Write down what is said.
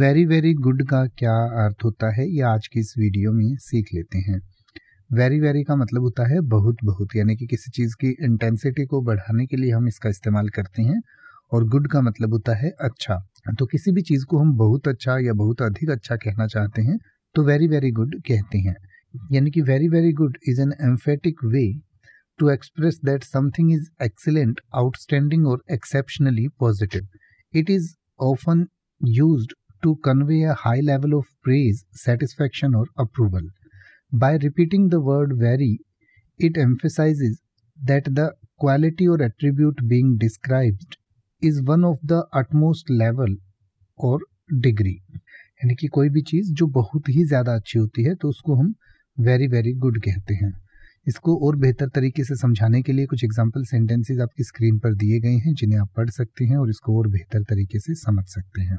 Very very good का क्या अर्थ होता है ये आज की इस वीडियो में सीख लेते हैं वेरी वेरी का मतलब होता है बहुत बहुत यानी कि किसी चीज़ की इंटेंसिटी को बढ़ाने के लिए हम इसका इस्तेमाल करते हैं और गुड का मतलब होता है अच्छा तो किसी भी चीज़ को हम बहुत अच्छा या बहुत अधिक अच्छा कहना चाहते हैं तो वेरी वेरी गुड कहते हैं यानी कि very very good is an emphatic way to express that something is excellent outstanding और exceptionally positive it is often use to convey a high level of praise, satisfaction, or approval. By repeating the word very, it emphasizes that the quality or attribute being described is one of the utmost level or degree. यानी कि कोई भी चीज़ जो बहुत ही ज़्यादा अच्छी होती है तो उसको हम वेरी वेरी गुड कहते हैं इसको और बेहतर तरीके से समझाने के लिए कुछ एग्जाम्पल सेंटेंसेज आपकी स्क्रीन पर दिए गए हैं जिन्हें आप पढ़ सकते हैं और इसको और बेहतर तरीके से समझ सकते हैं